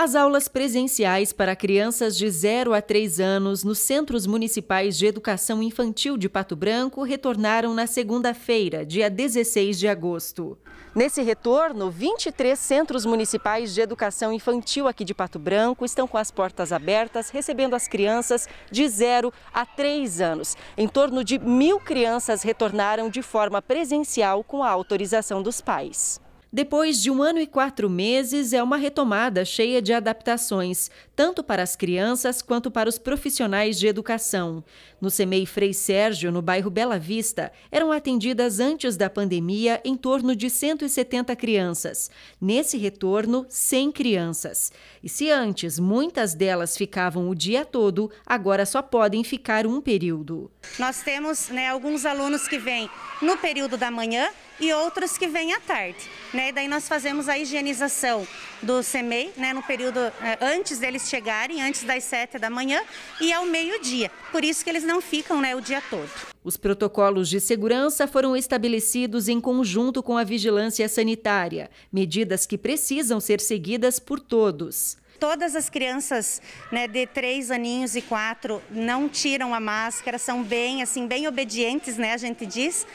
As aulas presenciais para crianças de 0 a 3 anos nos Centros Municipais de Educação Infantil de Pato Branco retornaram na segunda-feira, dia 16 de agosto. Nesse retorno, 23 centros municipais de educação infantil aqui de Pato Branco estão com as portas abertas, recebendo as crianças de 0 a 3 anos. Em torno de mil crianças retornaram de forma presencial com a autorização dos pais. Depois de um ano e quatro meses, é uma retomada cheia de adaptações, tanto para as crianças quanto para os profissionais de educação. No CEMEI Frei Sérgio, no bairro Bela Vista, eram atendidas antes da pandemia em torno de 170 crianças. Nesse retorno, 100 crianças. E se antes muitas delas ficavam o dia todo, agora só podem ficar um período. Nós temos né, alguns alunos que vêm no período da manhã e outros que vêm à tarde né? E daí nós fazemos a higienização do CEMEI, né? No período eh, antes deles chegarem, antes das 7 da manhã e ao meio-dia. Por isso que eles não ficam, né? O dia todo. Os protocolos de segurança foram estabelecidos em conjunto com a vigilância sanitária, medidas que precisam ser seguidas por todos. Todas as crianças né, de três aninhos e quatro não tiram a máscara, são bem, assim, bem obedientes, né, a gente diz.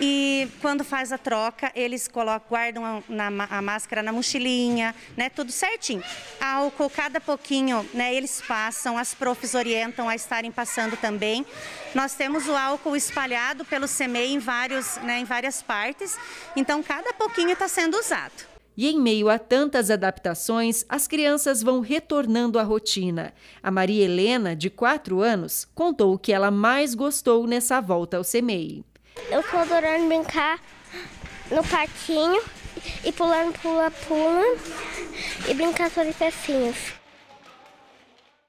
E quando faz a troca, eles colocam, guardam a, na, a máscara na mochilinha, né, tudo certinho. Álcool, cada pouquinho, né, eles passam, as profs orientam a estarem passando também. Nós temos o álcool espalhado pelo CMEI em, vários, né, em várias partes, então cada pouquinho está sendo usado. E em meio a tantas adaptações, as crianças vão retornando à rotina. A Maria Helena, de 4 anos, contou o que ela mais gostou nessa volta ao CMEI. Eu estou adorando brincar no patinho e pulando, pula, pula e brincar sobre pecinhas.